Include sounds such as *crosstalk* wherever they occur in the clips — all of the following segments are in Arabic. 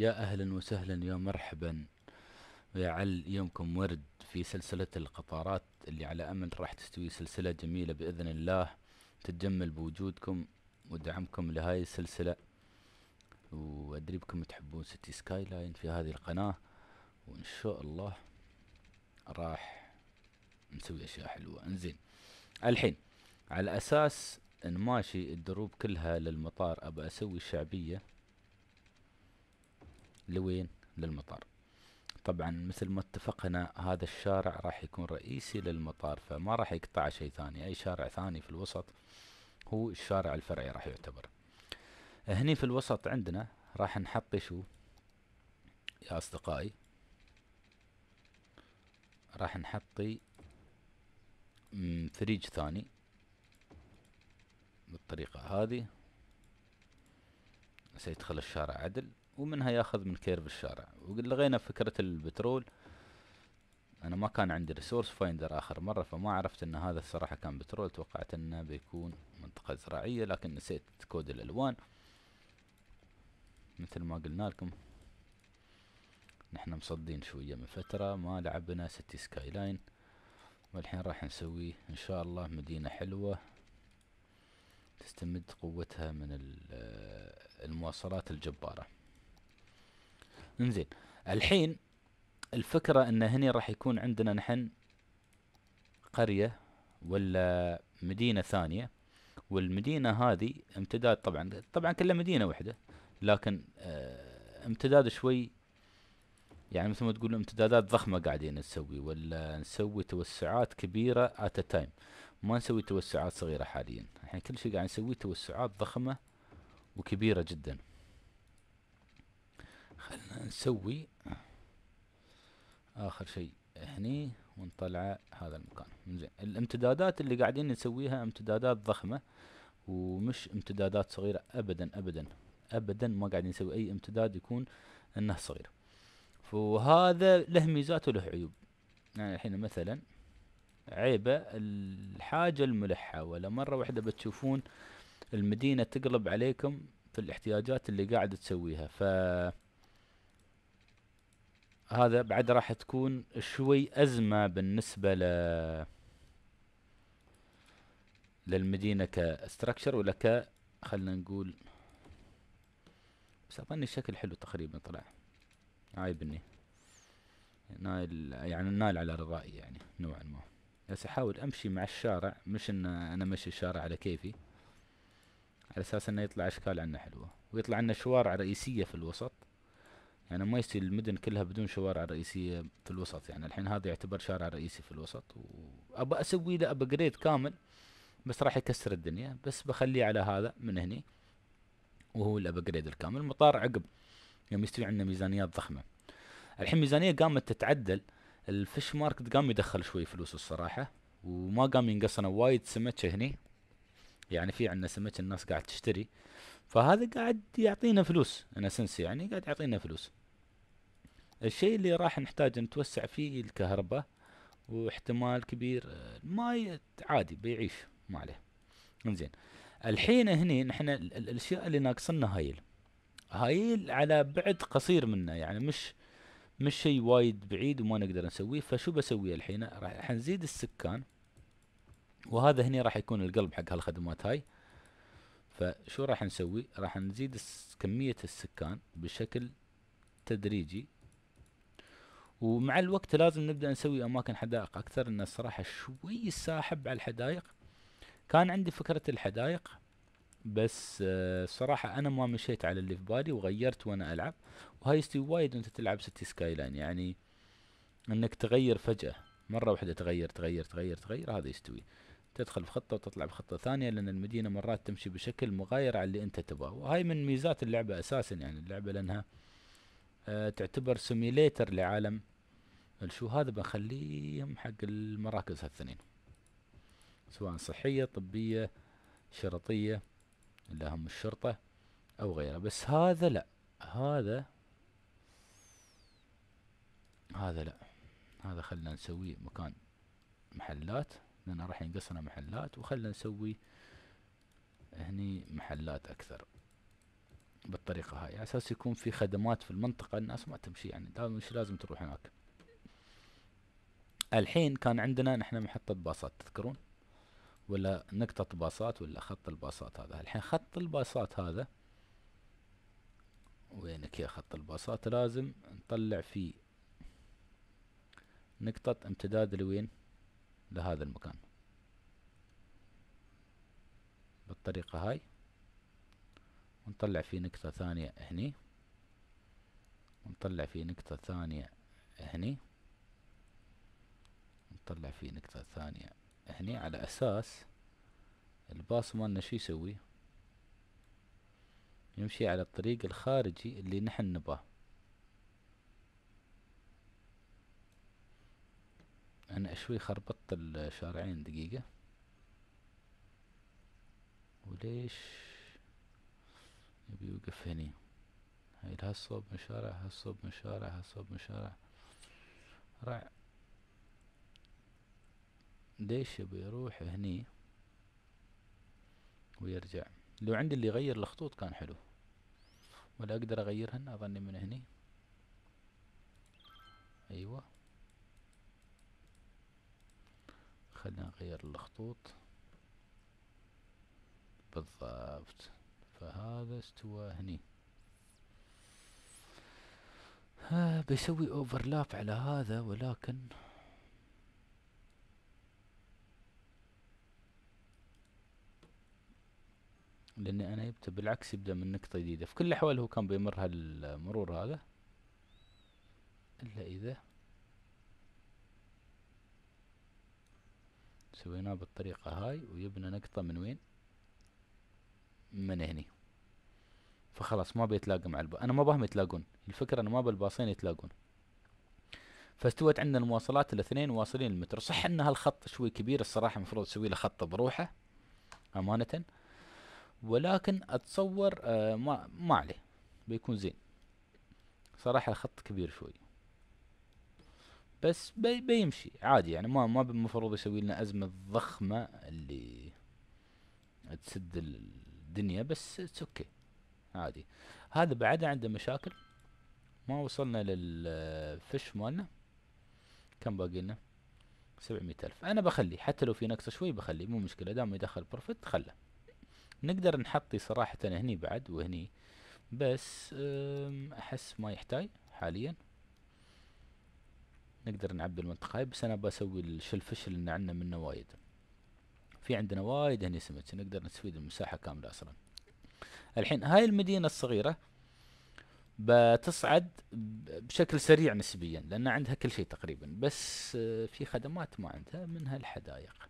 يا أهلا وسهلا يا مرحبا ويعل يومكم ورد في سلسلة القطارات اللي على أمل راح تستوي سلسلة جميلة بإذن الله تتجمل بوجودكم ودعمكم لهاي السلسلة وأدري بكم تحبون سيتي سكاي لاين في هذه القناة وإن شاء الله راح نسوي أشياء حلوة انزين الحين على أساس ان ماشي الدروب كلها للمطار أبى أسوي الشعبية لوين للمطار طبعا مثل ما اتفقنا هذا الشارع راح يكون رئيسي للمطار فما راح يقطع شيء ثاني اي شارع ثاني في الوسط هو الشارع الفرعي راح يعتبر هني في الوسط عندنا راح نحط شو يا اصدقائي راح نحطي فريج ثاني بالطريقة هذه سيدخل الشارع عدل ومنها ياخذ من كيرف الشارع ولغينا فكرة البترول انا ما كان عندي ريسورس فايندر اخر مرة فما عرفت ان هذا الصراحة كان بترول توقعت انه بيكون منطقة زراعية لكن نسيت كود الالوان مثل ما قلنا لكم نحن مصدين شوية من فترة ما لعبنا سيتي سكاي لاين والحين راح نسوي ان شاء الله مدينة حلوة تستمد قوتها من المواصلات الجبارة انزين الحين الفكرة ان هني راح يكون عندنا نحن قرية ولا مدينة ثانية والمدينة هذه امتداد طبعا طبعا كلها مدينة واحدة لكن اه امتداد شوي يعني مثل ما تقول امتدادات ضخمة قاعدين نسوي ولا نسوي توسعات كبيرة ات تايم ما نسوي توسعات صغيرة حاليا الحين كل شيء قاعد نسوي توسعات ضخمة وكبيرة جدا خلنا نسوي اخر شيء هني ونطلع هذا المكان زين الامتدادات اللي قاعدين نسويها امتدادات ضخمه ومش امتدادات صغيره ابدا ابدا ابدا ما قاعدين نسوي اي امتداد يكون انه صغير وهذا له ميزات وله عيوب يعني الحين مثلا عيبه الحاجه الملحه ولا مره واحده بتشوفون المدينه تقلب عليكم في الاحتياجات اللي قاعد تسويها ف هذا بعد راح تكون شوي أزمة بالنسبة ل للمدينة كستركشر ولا ك خلينا نقول بس أظني الشكل حلو تقريبا طلع عايبني نايل يعني نايل على رضائي يعني نوعا ما بس أحاول أمشي مع الشارع مش إن أنا ماشي الشارع على كيفي على أساس إنه يطلع أشكال عنا حلوة ويطلع عنا شوارع رئيسية في الوسط يعني ما يصير المدن كلها بدون شوارع رئيسيه في الوسط يعني الحين هذا يعتبر شارع رئيسي في الوسط وابى اسوي له ابجريد كامل بس راح يكسر الدنيا بس بخليه على هذا من هني وهو الابجريد الكامل المطار عقب يوم يستوي عندنا ميزانيات ضخمه الحين ميزانيه قامت تتعدل الفيش ماركت قام يدخل شوي فلوس الصراحه وما قام ينقصنا وايد سمكه هني يعني في عندنا سمك الناس قاعد تشتري فهذا قاعد يعطينا فلوس انا سنسي يعني قاعد يعطينا فلوس الشيء اللي راح نحتاج نتوسع فيه الكهرباء واحتمال كبير الماي عادي بيعيش ما عليه انزين الحين هني نحن الاشياء اللي ناقصنا هايل هايل على بعد قصير منا يعني مش مش شيء وايد بعيد وما نقدر نسويه فشو بسوي الحين راح حنزيد السكان وهذا هني راح يكون القلب حق هالخدمات هاي فشو راح نسوي راح نزيد كمية السكان بشكل تدريجي ومع الوقت لازم نبدا نسوي اماكن حدائق اكثر لان الصراحه شوي ساحب على الحدائق كان عندي فكره الحدائق بس آه، الصراحة أنا ما مشيت على اللي في بالي وغيرت وأنا ألعب وهاي يستوي وايد وأنت تلعب ستي سكاي لاين يعني أنك تغير فجأة مرة واحدة تغير تغير تغير تغير هذا يستوي تدخل بخطة وتطلع بخطة ثانية لأن المدينة مرات تمشي بشكل مغاير على اللي أنت تبغاه وهاي من ميزات اللعبة أساسا يعني اللعبة لأنها آه، تعتبر سيميليتر لعالم الشو هذا بنخليهم حق المراكز هالثنين سواء صحية طبية شرطية اللي هم الشرطة او غيره بس هذا لا هذا هذا لا هذا خلنا نسويه مكان محلات لان راح ينقصنا محلات وخلنا نسوي هني محلات أكثر بالطريقة هاي على أساس يكون في خدمات في المنطقة الناس ما تمشي يعني مش لازم تروح هناك الحين كان عندنا نحن محطة باصات تذكرون ولا نقطة باصات ولا خط الباصات هذا الحين خط الباصات هذا وينك يا خط الباصات لازم نطلع فيه نقطة امتداد لوين لهذا المكان بالطريقة هاي ونطلع فيه نقطة ثانية هني ونطلع فيه نقطة ثانية هني اطلع فيه نقطة ثانية هني على اساس الباص مالنا شو يسوي يمشي على الطريق الخارجي اللي نحن نباه انا شوي خربطت الشارعين دقيقة وليش يبي يوقف هني هاي هالصوب من شارع هالصوب من شارع هالصوب من شارع رع ليش بيروح هني ويرجع لو عندي اللي يغير الخطوط كان حلو ولا اقدر اغيرهن اظني من هني ايوه خلينا نغير الخطوط بالضبط فهذا استوى هني آه، بيسوي اوفرلاب على هذا ولكن لاني انا يبدا بالعكس يبدا من نقطه جديده في كل الاحوال هو كان بيمر هالمرور هذا الا اذا سويناه بالطريقه هاي وجبنا نقطه من وين من هني فخلاص ما بيتلاقى مع الب... انا ما باهم يتلاقون الفكره انه ما بالباصين يتلاقون فاستوت عندنا المواصلات الاثنين واصلين المتر صح ان هالخط شوي كبير الصراحه المفروض اسوي له خط بروحه امانه ولكن اتصور آه ما ما عليه بيكون زين صراحة الخط كبير شوي بس بي بيمشي عادي يعني ما ما بالمفروض يسوي لنا أزمة ضخمة اللي تسد الدنيا بس اتس اوكي عادي هذا بعد عنده مشاكل ما وصلنا للفش آه، مالنا كم باقي لنا سبعمية ألف أنا بخلي حتى لو في نقص شوي بخلي مو مشكلة دام يدخل بروفيت خله نقدر نحطي صراحة هني بعد وهني بس احس ما يحتاج حاليا نقدر نعبي المنطقة هاي بس انا بسوي الشلفش اللي عندنا منه وايد في عندنا وايد هني سمك نقدر نستفيد المساحة كاملة اصلا الحين هاي المدينة الصغيرة بتصعد بشكل سريع نسبيا لان عندها كل شيء تقريبا بس أه، في خدمات ما عندها منها الحدائق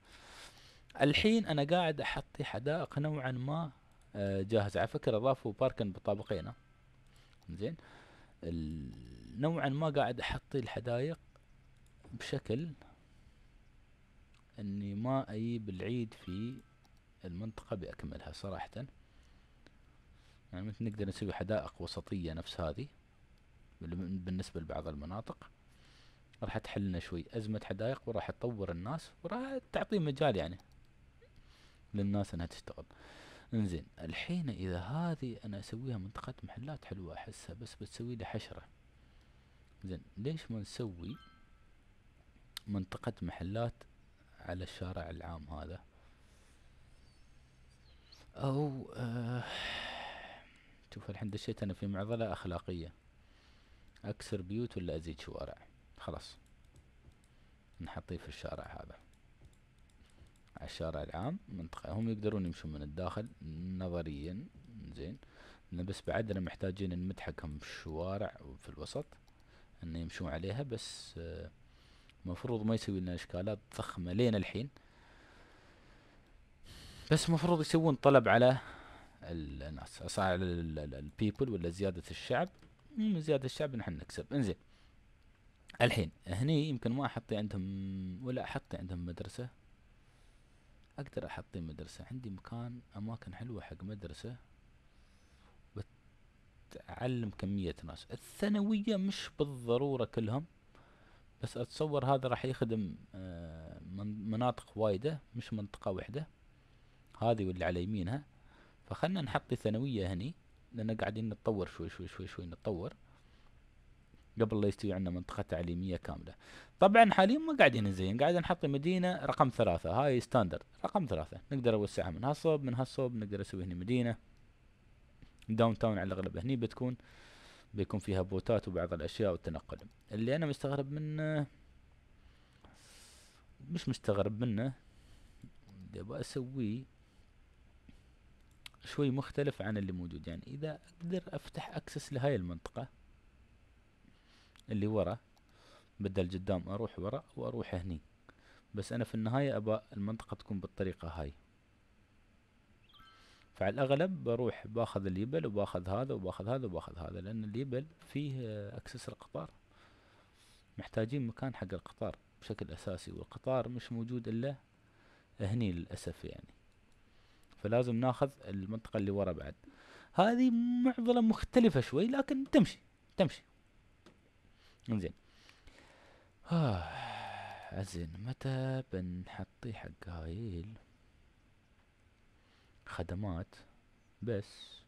الحين انا قاعد احطي حدائق نوعا ما آه، جاهزه على فكره اضافوا باركن بطابقين زين نوعا ما قاعد احطي الحدائق بشكل اني ما اجيب العيد في المنطقه باكملها صراحه يعني مثل نقدر نسوي حدائق وسطيه نفس هذه بالنسبه لبعض المناطق راح تحلنا شوي ازمه حدائق وراح تطور الناس وراح تعطي مجال يعني للناس انها تشتغل انزين الحين اذا هذه انا اسويها منطقة محلات حلوة احسها بس بتسوي لي حشرة زين ليش ما نسوي منطقة محلات على الشارع العام هذا او آه شوف الحين دشيت انا في معضلة اخلاقية اكسر بيوت ولا ازيد شوارع خلاص نحطيه في الشارع هذا الشارع العام منطقة هم يقدرون يمشون من الداخل نظريا زين بس بعدنا محتاجين نتحكم في الشوارع وفي الوسط ان يمشون عليها بس المفروض آه، ما يسوي لنا اشكالات ضخمة لين الحين بس المفروض يسوون طلب على الناس اصلا على البيبل ولا زيادة الشعب من زيادة الشعب نحن نكسب انزين الحين هني يمكن ما احطي عندهم ولا احطي عندهم مدرسة اقدر احط مدرسة عندي مكان اماكن حلوة حق مدرسة بتعلم كمية ناس الثانوية مش بالضرورة كلهم بس اتصور هذا راح يخدم آه، مناطق وايدة مش منطقة واحدة هذه واللي على يمينها فخلنا نحط ثانويه هني لان قاعدين نتطور شوي شوي شوي شوي نتطور قبل لا يستوي عندنا منطقه تعليميه كامله طبعا حاليا ما قاعدين نزين قاعد نحط مدينه رقم ثلاثة هاي ستاندرد رقم ثلاثة نقدر اوسعها من هالصوب من هالصوب نقدر اسوي هنا مدينه داون تاون على الاغلب هني بتكون بيكون فيها بوتات وبعض الاشياء والتنقل اللي انا مستغرب منه مش مستغرب منه اللي ابغى اسويه شوي مختلف عن اللي موجود يعني اذا اقدر افتح اكسس لهاي المنطقة اللي ورا بدل قدام اروح ورا واروح هني بس انا في النهاية ابى المنطقة تكون بالطريقة هاي فعلى الاغلب بروح باخذ اليبل وباخذ هذا وباخذ هذا وباخذ هذا لان اليبل فيه اكسس القطار محتاجين مكان حق القطار بشكل اساسي والقطار مش موجود الا هني للاسف يعني فلازم ناخذ المنطقة اللي ورا بعد هذه معضلة مختلفة شوي لكن تمشي تمشي انزين آه زين متى بنحطي حق هاي خدمات بس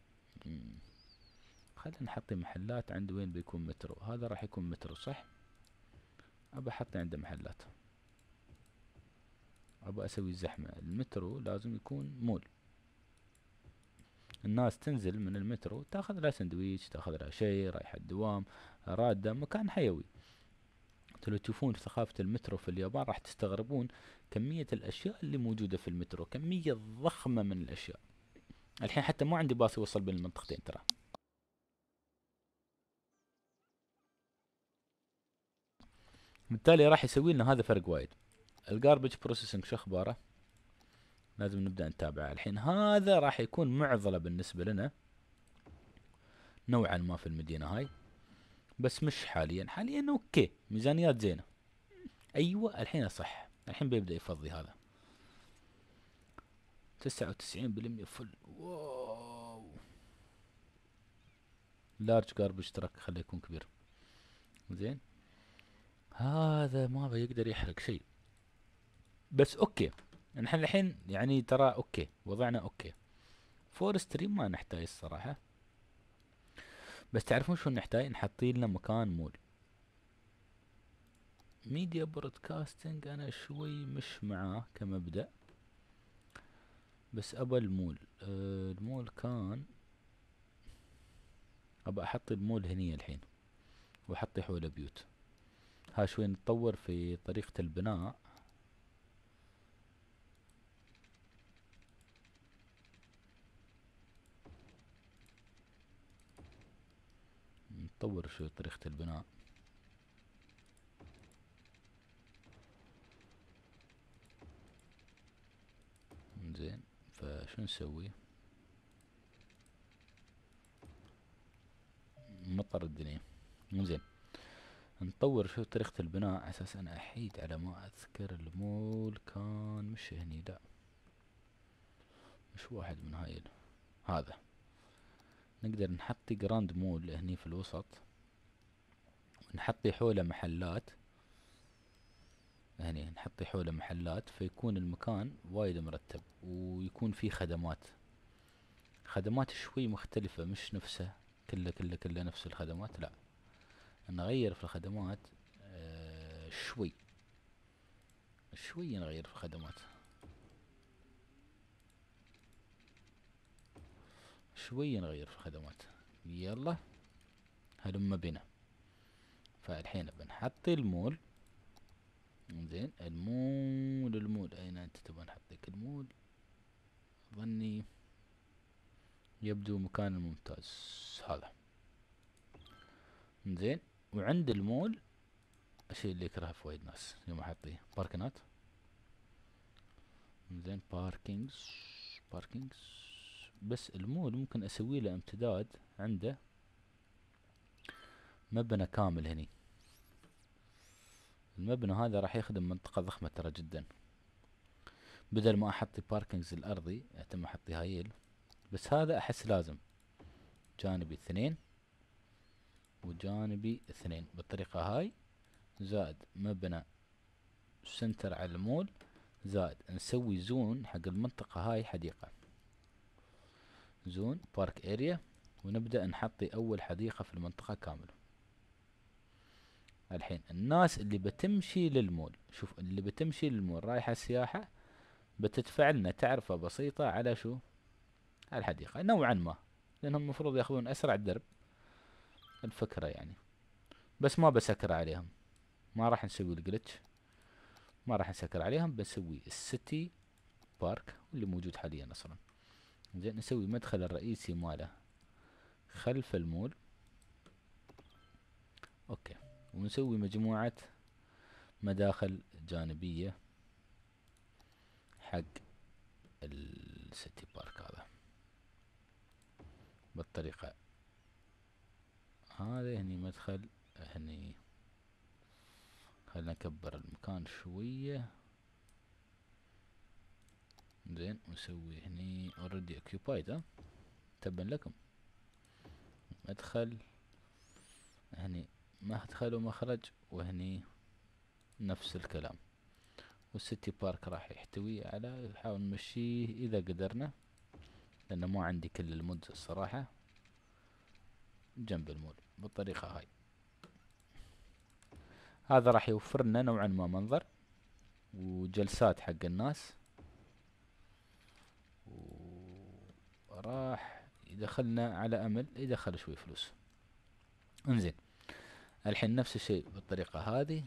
خلينا نحطي محلات عند وين بيكون مترو هذا راح يكون مترو صح ابى احطي عنده محلات ابى اسوي زحمة المترو لازم يكون مول الناس تنزل من المترو تاخذ لها سندويش تاخذ لها شيء رايحة الدوام رادة مكان حيوي لو تشوفون ثقافة المترو في اليابان راح تستغربون كمية الأشياء اللي موجودة في المترو كمية ضخمة من الأشياء الحين حتى ما عندي باص يوصل بين المنطقتين ترى بالتالي راح يسوي لنا هذا فرق وايد الجاربج بروسيسنج شو اخباره لازم نبدأ نتابعه الحين هذا راح يكون معضلة بالنسبة لنا نوعا ما في المدينة هاي بس مش حاليا حاليا اوكي ميزانيات زينة ايوه الحين صح الحين بيبدأ يفضي هذا 99% فل واو لارج جاربج ترك خليه يكون كبير زين هذا ما بيقدر يحرق شيء بس اوكي نحن الحين يعني ترى اوكي وضعنا اوكي فور ستريم ما نحتاج الصراحة بس تعرفون شو نحتاج نحطي لنا مكان مول ميديا برودكاستنج انا شوي مش معاه كمبدأ بس ابى المول أه المول كان ابى احط المول هني الحين واحطي حوله بيوت ها شوي نتطور في طريقة البناء تطور شوي طريقة البناء زين فشو نسوي مطر الدنيا زين نطور شوي طريقة البناء على اساس انا احيد على ما اذكر المول كان مش هني لا مش واحد من هاي هذا نقدر نحطي جراند مول هني في الوسط نحطي حوله محلات هني نحطي حوله محلات فيكون المكان وايد مرتب ويكون فيه خدمات خدمات شوي مختلفة مش نفسها كله كله كله نفس الخدمات لا نغير في الخدمات آه، شوي شوي نغير في الخدمات شوية نغير في الخدمات يلا هلم بنا فالحين بنحط المول زين المول المول اين انت تبغى لك المول ظني يبدو مكان ممتاز هذا زين وعند المول الشيء اللي يكرهه في وايد ناس يوم احطيه باركنات زين باركينجز باركينجز بس المود ممكن اسوي له امتداد عنده مبنى كامل هني المبنى هذا راح يخدم منطقة ضخمة ترى جدا بدل ما احط باركنجز الارضي يتم احط هايل بس هذا احس لازم جانبي اثنين وجانبي اثنين بالطريقة هاي زائد مبنى سنتر على المول زائد نسوي زون حق المنطقة هاي حديقة زون بارك اريا ونبدأ نحطي أول حديقة في المنطقة كاملة الحين الناس اللي بتمشي للمول شوف اللي بتمشي للمول رايحة سياحة بتدفع لنا تعرفة بسيطة على شو على الحديقة نوعا ما لأنهم المفروض ياخذون أسرع الدرب الفكرة يعني بس ما بسكر عليهم ما راح نسوي الجلتش ما راح نسكر عليهم بنسوي السيتي بارك اللي موجود حاليا أصلا زين نسوي المدخل الرئيسي ماله خلف المول اوكي ونسوي مجموعة مداخل جانبية حق السيتي بارك هذا بالطريقة هذا هني مدخل هني خلنا نكبر المكان شوية زين ونسوي هني اوريدي اوكيبايد ها تبا لكم مدخل هني مدخل ومخرج وهني نفس الكلام والسيتي بارك راح يحتوي على نحاول نمشيه اذا قدرنا لانه ما عندي كل المود الصراحة جنب المول بالطريقة هاي هذا راح يوفر لنا نوعا ما منظر وجلسات حق الناس راح يدخلنا على امل يدخل شوي فلوس انزين الحين نفس الشيء بالطريقة هذه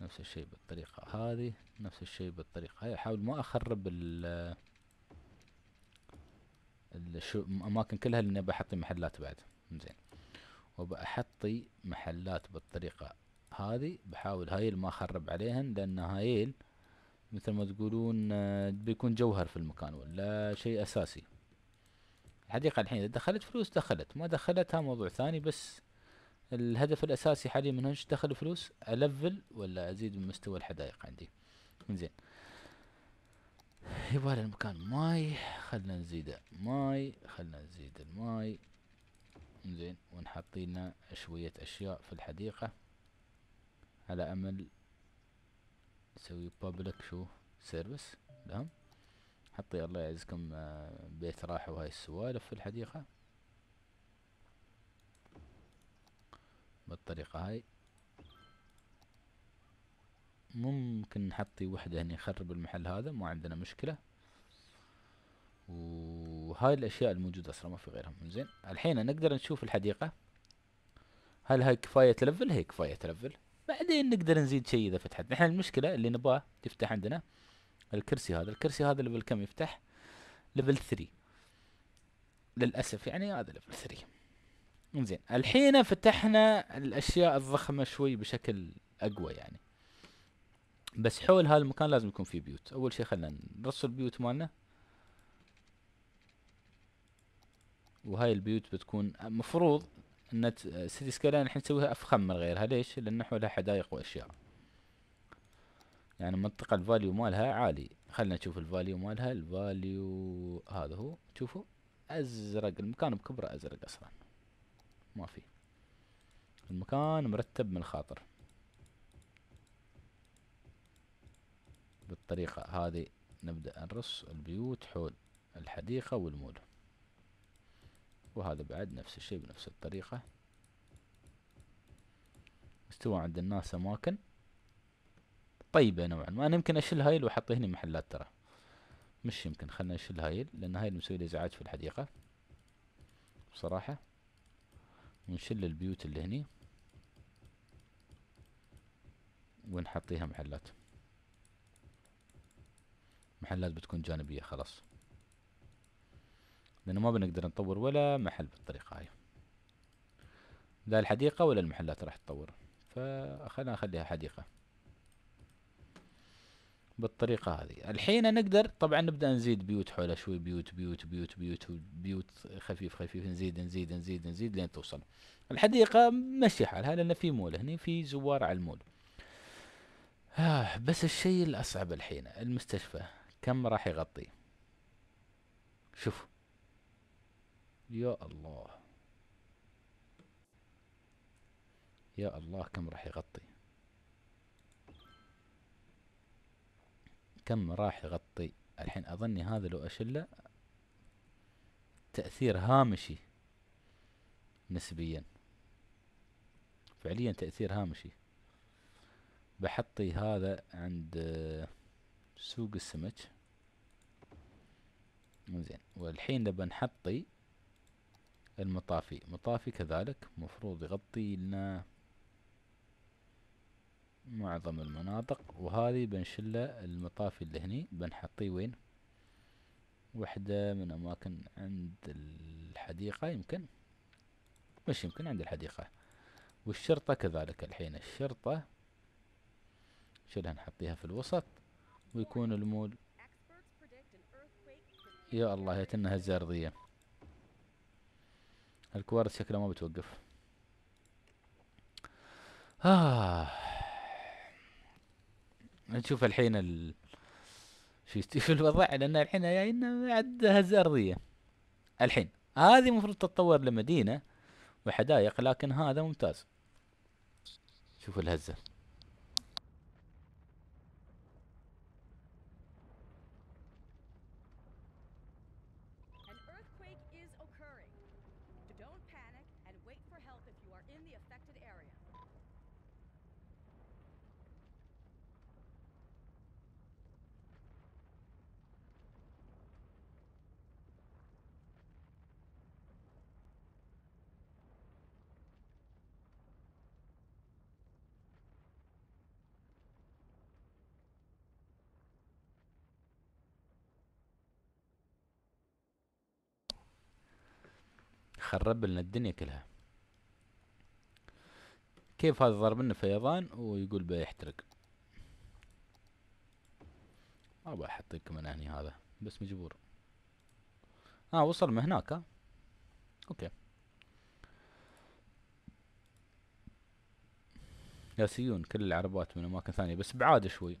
نفس الشيء بالطريقة هذه نفس الشيء بالطريقة هاي احاول ما اخرب ال الاماكن كلها لاني بحطي محلات بعد انزين وبحطي محلات بالطريقة هذه بحاول هايل ما اخرب عليهن لان هايل مثل ما تقولون آه، بيكون جوهر في المكان ولا شيء اساسي الحديقة الحين اذا دخلت فلوس دخلت ما دخلتها موضوع ثاني بس الهدف الاساسي حاليا من هنش دخل فلوس الفل ولا ازيد من مستوى الحدائق عندي زين يبغى المكان ماي خلنا نزيده ماي خلنا نزيد الماي زين ونحط لنا شوية اشياء في الحديقة على امل نسوي public شو سيرفيس نعم حطي الله يعزكم آه، بيت راح وهاي السوالف في الحديقة بالطريقة هاي ممكن نحطي وحدة هني يخرب المحل هذا ما عندنا مشكلة وهاي الأشياء الموجودة أصلا ما في غيرها زين الحين نقدر نشوف الحديقة هل هاي كفاية تلفل هي كفاية تلفل بعدين نقدر نزيد شيء اذا فتحت نحن المشكله اللي نبغاه تفتح عندنا الكرسي هذا الكرسي هذا ليفل كم يفتح ليفل 3 للاسف يعني هذا ليفل 3 زين الحين فتحنا الاشياء الضخمه شوي بشكل اقوى يعني بس حول هذا المكان لازم يكون في بيوت اول شيء خلينا نرص البيوت مالنا وهاي البيوت بتكون مفروض ان سيتي سكيلر الحين نسويها افخم من غيرها ليش لان حولها حدائق واشياء يعني منطقة الفاليو مالها عالي خلنا نشوف الفاليو مالها الفاليو هذا هو شوفوا ازرق المكان بكبره ازرق اصلا ما في المكان مرتب من الخاطر بالطريقة هذه نبدأ نرص البيوت حول الحديقة والمول وهذا بعد نفس الشيء بنفس الطريقة استوى عند الناس أماكن طيبة نوعا ما أنا يمكن أشيل هايل وأحط هنا محلات ترى مش يمكن خلنا نشيل هايل لأن هايل مسوي لي إزعاج في الحديقة بصراحة ونشيل البيوت اللي هني ونحطيها محلات محلات بتكون جانبية خلاص لأنه ما بنقدر نطور ولا محل بالطريقة هاي لا الحديقة ولا المحلات راح تطور فخلنا نخليها حديقة بالطريقة هذه الحين نقدر طبعا نبدأ نزيد بيوت حولها شوي بيوت بيوت بيوت بيوت بيوت خفيف خفيف نزيد نزيد نزيد نزيد لين توصل الحديقة مشي حالها لأن في مول هني في زوار على المول آه بس الشيء الأصعب الحين المستشفى كم راح يغطي شوف يا الله يا الله كم راح يغطي كم راح يغطي الحين اظني هذا لو اشله تأثير هامشي نسبيا فعليا تأثير هامشي بحطي هذا عند سوق السمك زين والحين لما نحطي المطافي مطافي كذلك مفروض يغطي لنا معظم المناطق وهذه بنشله المطافي اللي هني بنحطيه وين وحدة من أماكن عند الحديقة يمكن مش يمكن عند الحديقة والشرطة كذلك الحين الشرطة شلها نحطيها في الوسط ويكون المول يا الله يتنها هزة أرضية الكوارث شكلها ما بتوقف آه. نشوف الحين ال... *laughs* شو في الوضع لان الحين جاينا عد هزه ارضيه الحين هذه المفروض تتطور لمدينه وحدائق لكن هذا ممتاز شوف الهزه خرب لنا الدنيا كلها كيف هذا ضرب لنا فيضان ويقول بيحترق ما بحط لكم انا هني هذا بس مجبور اه وصل من هناك ها آه. اوكي ياسيون كل العربات من اماكن ثانية بس بعاد شوي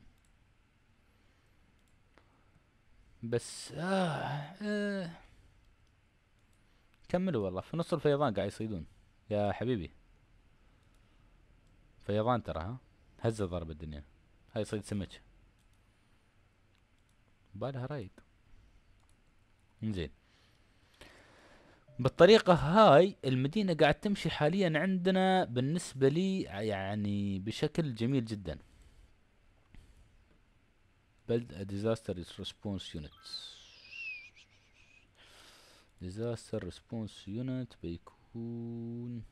بس آه, آه كملوا والله في نص الفيضان قاعد يصيدون يا حبيبي فيضان ترى ها هزة ضرب الدنيا هاي صيد سمك بالها رايد انزين بالطريقة هاي المدينة قاعد تمشي حاليا عندنا بالنسبة لي يعني بشكل جميل جدا بلد ديزاستر ريسبونس يونتس disaster response unit بيكون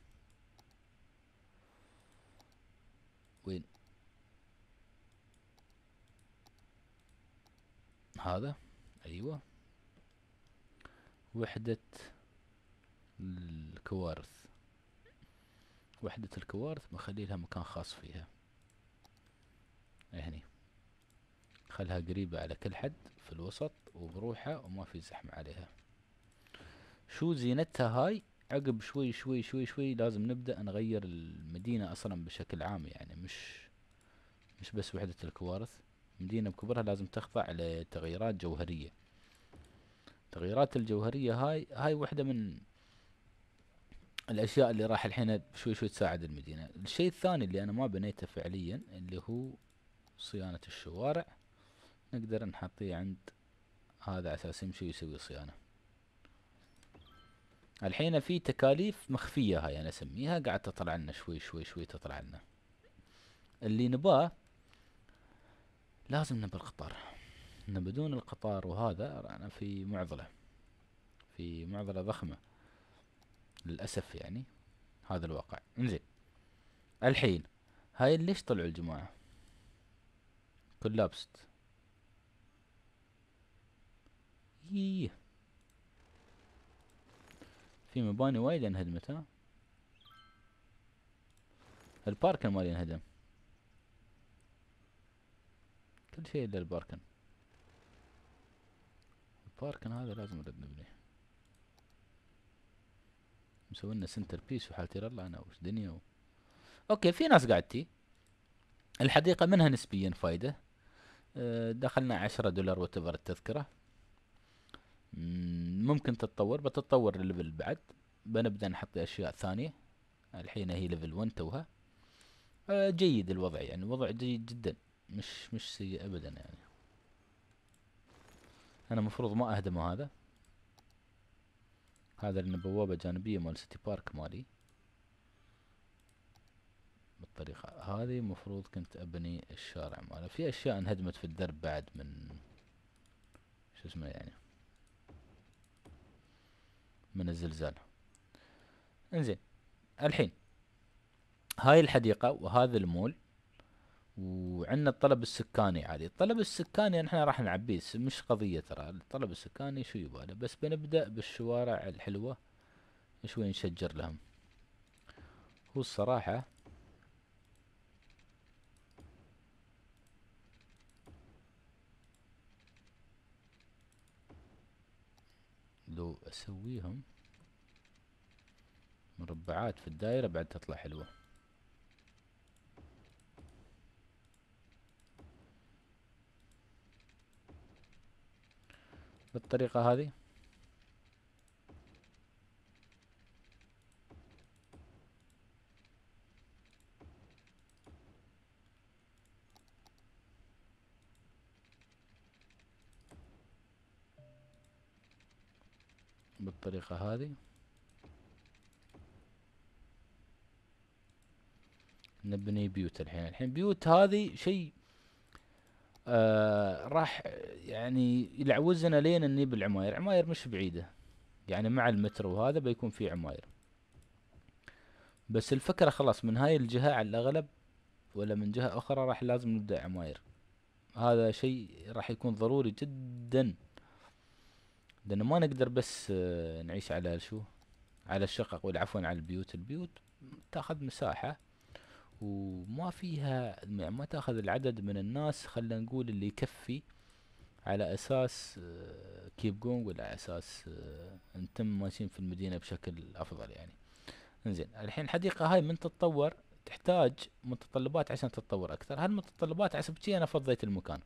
وين هذا ايوه وحدة الكوارث وحدة الكوارث بخلي لها مكان خاص فيها هني يعني خلها قريبة على كل حد في الوسط وبروحها وما في زحمة عليها شو زينتها هاي عقب شوي شوي شوي شوي لازم نبدأ نغير المدينة أصلا بشكل عام يعني مش مش بس وحدة الكوارث مدينة بكبرها لازم تخضع لتغييرات جوهرية التغييرات الجوهرية هاي هاي وحدة من الأشياء اللي راح الحين شوي شوي تساعد المدينة الشيء الثاني اللي أنا ما بنيته فعليا اللي هو صيانة الشوارع نقدر نحطيه عند هذا أساس يمشي ويسوي صيانة الحين في تكاليف مخفية هاي أنا أسميها قاعد تطلع لنا شوي شوي شوي تطلع لنا اللي نباه لازم نبى القطار إن بدون القطار وهذا أنا في معضلة في معضلة ضخمة للأسف يعني هذا الواقع انزين الحين هاي ليش طلعوا الجماعة كولابست ييه في مباني وايد انهدمت ها الباركن مالي انهدم كل شيء الا الباركن الباركن هذا لازم نرد نبنيه مسوي لنا سنتر بيس وحالتي رلا انا وش دنيا و... اوكي في ناس قاعد تي الحديقة منها نسبيا فايدة أه، دخلنا عشرة دولار وتبر التذكرة ممكن تتطور بتتطور الليفل بعد بنبدا نحط اشياء ثانيه الحين هي ليفل 1 توها آه، جيد الوضع يعني الوضع جيد جدا مش مش سيء ابدا يعني انا مفروض ما اهدمه هذا هذا لان بوابة جانبية مال سيتي بارك مالي بالطريقة هذه مفروض كنت ابني الشارع ماله في اشياء انهدمت في الدرب بعد من شو اسمه يعني من الزلزال انزين الحين هاي الحديقة وهذا المول وعندنا الطلب السكاني عادي الطلب السكاني احنا راح نعبيه مش قضية ترى الطلب السكاني شو يباله بس بنبدأ بالشوارع الحلوة شوي نشجر لهم هو الصراحة لو اسويهم مربعات في الدائرة بعد تطلع حلوة بالطريقة هذه بالطريقة هذه نبني بيوت الحين الحين بيوت هذه شيء آه راح يعني يلعوزنا لين نجيب العماير العماير مش بعيدة يعني مع المترو وهذا بيكون في عماير بس الفكرة خلاص من هاي الجهة على الأغلب ولا من جهة أخرى راح لازم نبدأ عماير هذا شيء راح يكون ضروري جدا لان ما نقدر بس آه، نعيش على شو على الشقق والعفو على البيوت البيوت تاخذ مساحة وما فيها يعني ما تاخذ العدد من الناس خلينا نقول اللي يكفي على اساس كيب آه، جونج ولا اساس آه، نتم ماشيين في المدينة بشكل افضل يعني انزين الحين الحديقة هاي من تتطور تحتاج متطلبات عشان تتطور اكثر هالمتطلبات حسب شي انا فضيت المكان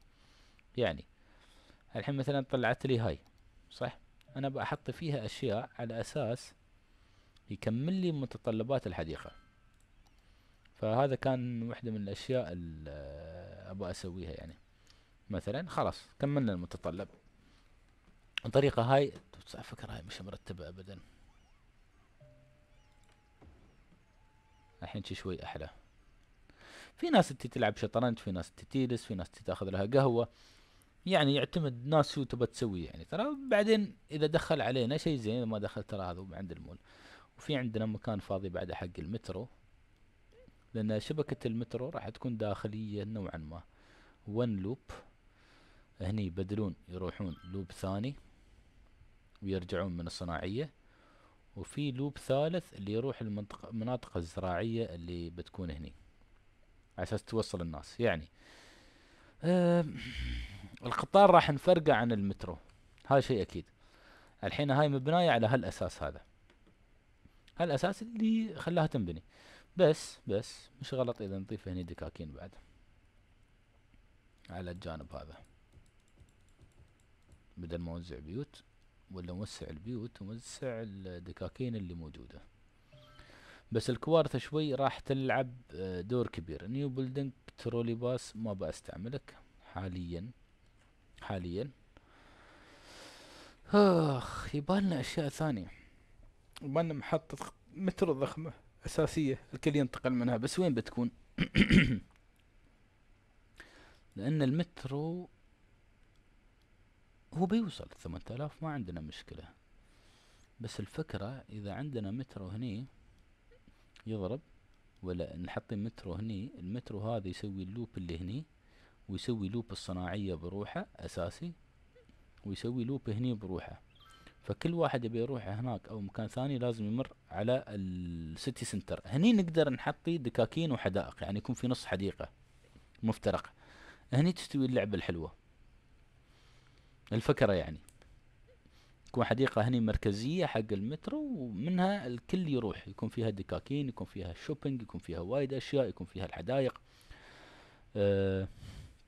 يعني الحين مثلا طلعت لي هاي صح انا بحط فيها اشياء على اساس يكمل لي متطلبات الحديقة فهذا كان واحدة من الاشياء اللي ابغى اسويها يعني مثلا خلاص كملنا المتطلب الطريقة هاي على فكرة هاي مش مرتبة ابدا الحين شي شوي احلى في ناس تلعب شطرنج في ناس تتيلس في ناس تاخذ لها قهوة يعني يعتمد ناس شو تبى تسوي يعني ترى بعدين اذا دخل علينا شيء زين اذا ما دخل ترى هذا عند المول وفي عندنا مكان فاضي بعد حق المترو لان شبكة المترو راح تكون داخلية نوعا ما ون لوب هني يبدلون يروحون لوب ثاني ويرجعون من الصناعية وفي لوب ثالث اللي يروح المنطقة المناطق الزراعية اللي بتكون هني على اساس توصل الناس يعني أه القطار راح نفرقه عن المترو هذا شيء اكيد الحين هاي مبنايه على هالاساس هذا هالاساس اللي خلاها تنبني بس بس مش غلط اذا نضيف هني دكاكين بعد على الجانب هذا بدل ما نوزع بيوت ولا نوسع البيوت ونوسع الدكاكين اللي موجوده بس الكوارث شوي راح تلعب آه، دور كبير نيو بلدنج ترولي باس ما بستعملك حاليا حاليا اخ يبالنا اشياء ثانية يبالنا محطة مترو ضخمة اساسية الكل ينتقل منها بس وين بتكون *coughs* لان المترو هو بيوصل ثمانية آلاف ما عندنا مشكلة بس الفكرة إذا عندنا مترو هني يضرب ولا نحط مترو هني المترو هذا يسوي اللوب اللي هني ويسوي لوب الصناعية بروحه أساسي ويسوي لوب هني بروحه فكل واحد يبي يروح هناك أو مكان ثاني لازم يمر على السيتي سنتر هني نقدر نحطي دكاكين وحدائق يعني يكون في نص حديقة مفترق هني تستوي اللعبة الحلوة الفكرة يعني تكون حديقة هني مركزية حق المترو ومنها الكل يروح يكون فيها دكاكين يكون فيها شوبينج يكون فيها وايد أشياء يكون فيها الحدائق أه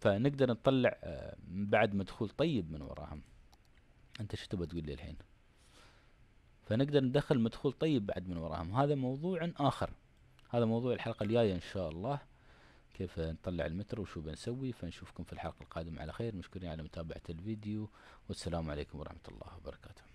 فنقدر نطلع آه، بعد مدخول طيب من وراهم انت شو تبغى تقول لي الحين فنقدر ندخل مدخول طيب بعد من وراهم هذا موضوع اخر هذا موضوع الحلقه الجايه ان شاء الله كيف نطلع المتر وشو بنسوي فنشوفكم في الحلقه القادمه على خير مشكورين على متابعه الفيديو والسلام عليكم ورحمه الله وبركاته